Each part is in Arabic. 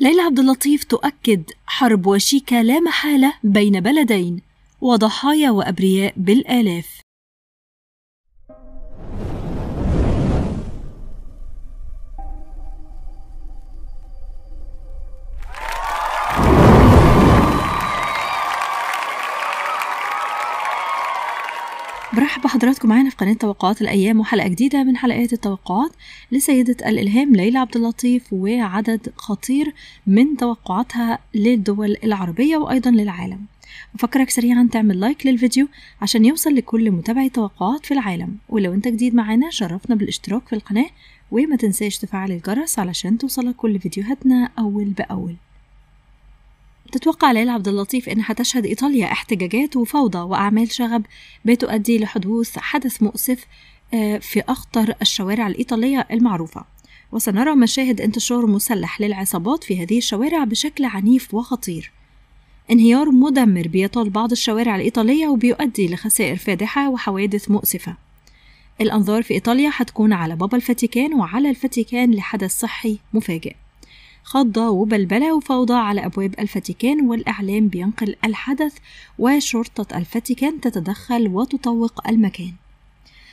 ليلى عبد اللطيف تؤكد حرب وشيكة لا محالة بين بلدين وضحايا وأبرياء بالآلاف برحب بحضراتكم معانا في قناة توقعات الأيام وحلقة جديدة من حلقات التوقعات لسيدة الإلهام ليلى عبد اللطيف وعدد خطير من توقعاتها للدول العربية وأيضا للعالم بفكرك سريعا تعمل لايك للفيديو عشان يوصل لكل متابعي توقعات في العالم ولو انت جديد معانا شرفنا بالاشتراك في القناة وما تنساش تفعل الجرس علشان توصلك كل فيديوهاتنا أول بأول تتوقع ليلى عبد اللطيف أنها تشهد إيطاليا احتجاجات وفوضى وأعمال شغب بتؤدي لحدوث حدث مؤسف آه، في أخطر الشوارع الإيطالية المعروفة وسنرى مشاهد انتشار مسلح للعصابات في هذه الشوارع بشكل عنيف وخطير انهيار مدمر بيطال بعض الشوارع الإيطالية وبيؤدي لخسائر فادحة وحوادث مؤسفة الأنظار في إيطاليا هتكون على بابا الفاتيكان وعلى الفاتيكان لحدث صحي مفاجئ خضة وبلبلة وفوضى على أبواب الفاتيكان والإعلام بينقل الحدث وشرطة الفاتيكان تتدخل وتطوق المكان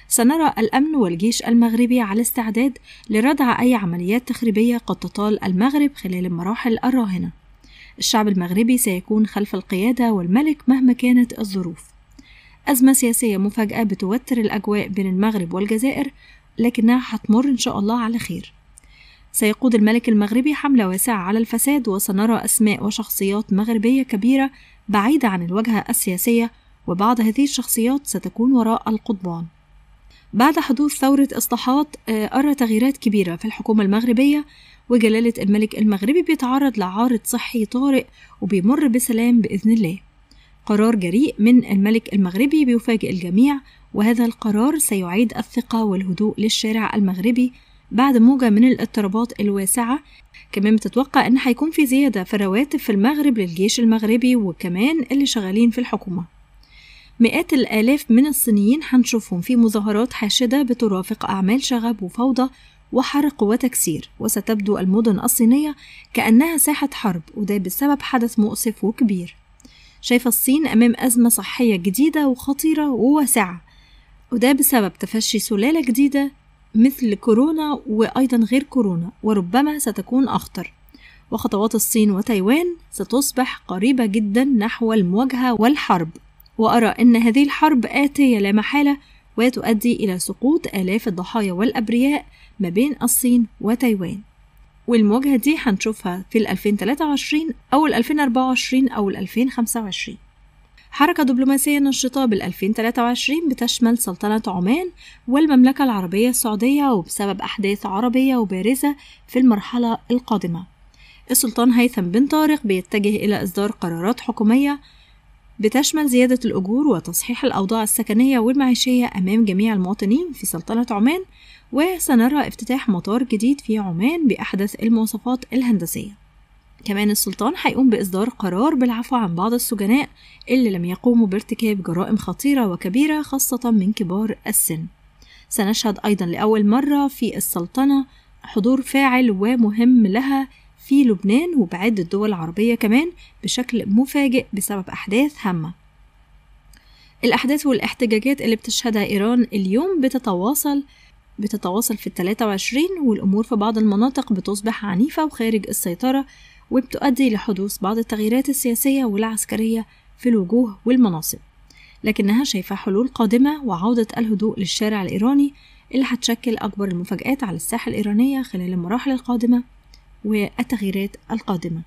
سنرى الأمن والجيش المغربي على استعداد لردع أي عمليات تخريبية قد تطال المغرب خلال المراحل الراهنة الشعب المغربي سيكون خلف القيادة والملك مهما كانت الظروف أزمة سياسية مفاجأة بتوتر الأجواء بين المغرب والجزائر لكنها هتمر إن شاء الله على خير سيقود الملك المغربي حملة واسعة على الفساد وسنرى أسماء وشخصيات مغربية كبيرة بعيدة عن الواجهة السياسية وبعض هذه الشخصيات ستكون وراء القضبان بعد حدوث ثورة إصلاحات آه، أرى تغييرات كبيرة في الحكومة المغربية وجلالة الملك المغربي بيتعرض لعارض صحي طارئ وبيمر بسلام بإذن الله قرار جريء من الملك المغربي بيفاجئ الجميع وهذا القرار سيعيد الثقة والهدوء للشارع المغربي بعد موجة من الاضطرابات الواسعة كمان بتتوقع إن هيكون في زيادة في الرواتب في المغرب للجيش المغربي وكمان اللي شغالين في الحكومة مئات الآلاف من الصينيين هنشوفهم في مظاهرات حاشدة بترافق أعمال شغب وفوضى وحرق وتكسير وستبدو المدن الصينية كأنها ساحة حرب وده بسبب حدث مؤسف وكبير شايفة الصين أمام أزمة صحية جديدة وخطيرة وواسعة وده بسبب تفشي سلالة جديدة مثل كورونا وأيضا غير كورونا وربما ستكون أخطر وخطوات الصين وتايوان ستصبح قريبة جدا نحو المواجهة والحرب وأرى أن هذه الحرب آتية لا محالة وتؤدي إلى سقوط آلاف الضحايا والأبرياء ما بين الصين وتايوان والمواجهة دي هنشوفها في 2023 أو 2024 أو 2025 حركة دبلوماسية نشطة بال 2023 بتشمل سلطنة عمان والمملكة العربية السعودية وبسبب أحداث عربية وبارزة في المرحلة القادمة السلطان هيثم بن طارق بيتجه إلى إصدار قرارات حكومية بتشمل زيادة الأجور وتصحيح الأوضاع السكنية والمعيشية أمام جميع المواطنين في سلطنة عمان وسنرى افتتاح مطار جديد في عمان بأحدث المواصفات الهندسية كمان السلطان هيقوم بإصدار قرار بالعفو عن بعض السجناء اللي لم يقوموا بارتكاب جرائم خطيرة وكبيرة خاصة من كبار السن سنشهد أيضا لأول مرة في السلطنة حضور فاعل ومهم لها في لبنان وبعد الدول العربية كمان بشكل مفاجئ بسبب أحداث هامة الأحداث والاحتجاجات اللي بتشهدها إيران اليوم بتتواصل بتتواصل في الثلاثة وعشرين والأمور في بعض المناطق بتصبح عنيفة وخارج السيطرة وبتؤدي لحدوث بعض التغييرات السياسية والعسكرية في الوجوه والمناصب لكنها شايفة حلول قادمة وعودة الهدوء للشارع الإيراني اللي هتشكل أكبر المفاجآت على الساحة الإيرانية خلال المراحل القادمة والتغييرات القادمة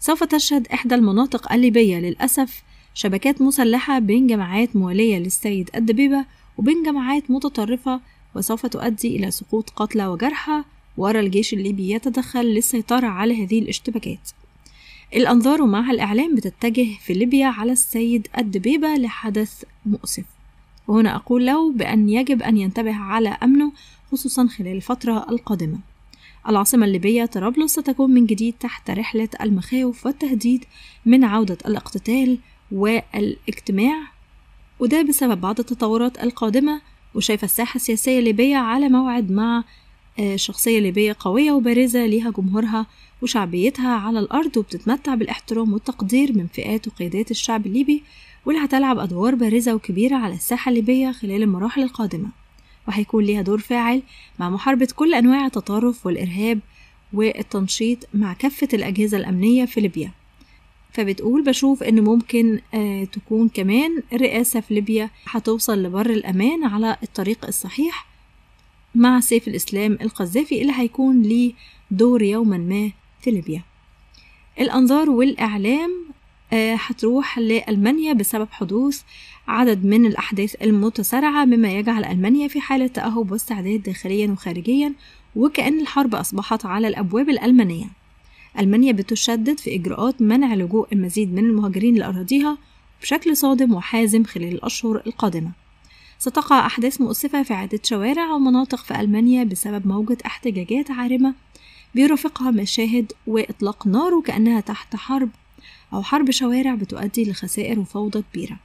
سوف تشهد إحدى المناطق الليبية للأسف شبكات مسلحة بين جماعات موالية للسيد الدبيبة وبين جماعات متطرفة وسوف تؤدي إلى سقوط قتلى وجرحى وأرى الجيش الليبي يتدخل للسيطرة على هذه الاشتباكات الأنظار مع الإعلام بتتجه في ليبيا على السيد الدبيبة لحدث مؤسف وهنا أقول له بأن يجب أن ينتبه على أمنه خصوصا خلال الفترة القادمة العاصمة الليبية طرابلس ستكون من جديد تحت رحلة المخاوف والتهديد من عودة الاقتتال والاجتماع وده بسبب بعض التطورات القادمة وشايفة الساحة السياسية الليبية على موعد مع شخصية ليبية قوية وبارزة ليها جمهورها وشعبيتها على الأرض وبتتمتع بالاحترام والتقدير من فئات وقيادات الشعب الليبي واللي هتلعب أدوار بارزة وكبيرة على الساحة الليبية خلال المراحل القادمة وهيكون ليها دور فاعل مع محاربة كل أنواع التطرف والإرهاب والتنشيط مع كافة الأجهزة الأمنية في ليبيا فبتقول بشوف إن ممكن آه، تكون كمان الرئاسة في ليبيا هتوصل لبر الأمان على الطريق الصحيح مع سيف الإسلام القذافي اللي هيكون ليه دور يوما ما في ليبيا الأنظار والإعلام آه، هتروح لألمانيا بسبب حدوث عدد من الأحداث المتسارعة مما يجعل ألمانيا في حالة تأهب واستعداد داخليا وخارجيا وكأن الحرب أصبحت على الأبواب الألمانية ألمانيا بتشدد في إجراءات منع لجوء المزيد من المهاجرين لأراضيها بشكل صادم وحازم خلال الأشهر القادمة ستقع أحداث مؤسفة في عدة شوارع ومناطق في ألمانيا بسبب موجة احتجاجات عارمة بيرافقها مشاهد وإطلاق نار وكأنها تحت حرب أو حرب شوارع بتؤدي لخسائر وفوضى كبيرة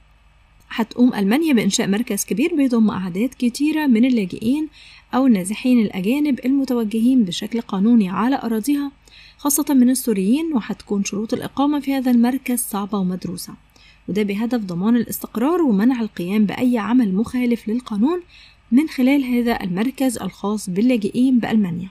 هتقوم ألمانيا بإنشاء مركز كبير بيضم أعداد كتيرة من اللاجئين أو النازحين الأجانب المتوجهين بشكل قانوني على أراضيها خاصة من السوريين وهتكون شروط الإقامة في هذا المركز صعبة ومدروسة وده بهدف ضمان الاستقرار ومنع القيام بأي عمل مخالف للقانون من خلال هذا المركز الخاص باللاجئين بألمانيا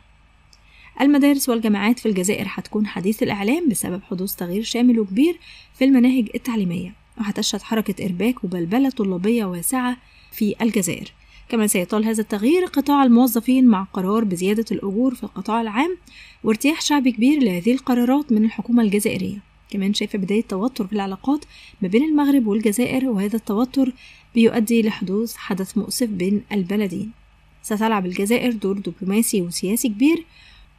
المدارس والجامعات في الجزائر هتكون حديث الإعلام بسبب حدوث تغيير شامل وكبير في المناهج التعليمية وهتشهد حركة إرباك وبلبلة طلابية واسعة في الجزائر كما سيطال هذا التغيير قطاع الموظفين مع قرار بزيادة الأجور في القطاع العام وارتياح شعبي كبير لهذه القرارات من الحكومة الجزائرية كمان شايفة بداية توتر في العلاقات ما بين المغرب والجزائر وهذا التوتر بيؤدي لحدوث حدث مؤسف بين البلدين ستلعب الجزائر دور دبلوماسي وسياسي كبير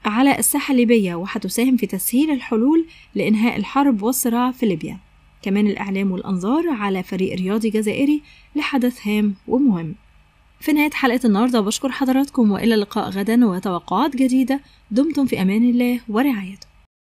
على الساحة الليبية وحتساهم في تسهيل الحلول لإنهاء الحرب والصراع في ليبيا كمان الإعلام والأنظار على فريق رياضي جزائري لحدث هام ومهم في نهاية حلقة النهاردة بشكر حضراتكم وإلى اللقاء غدا وتوقعات جديدة دمتم في أمان الله ورعايته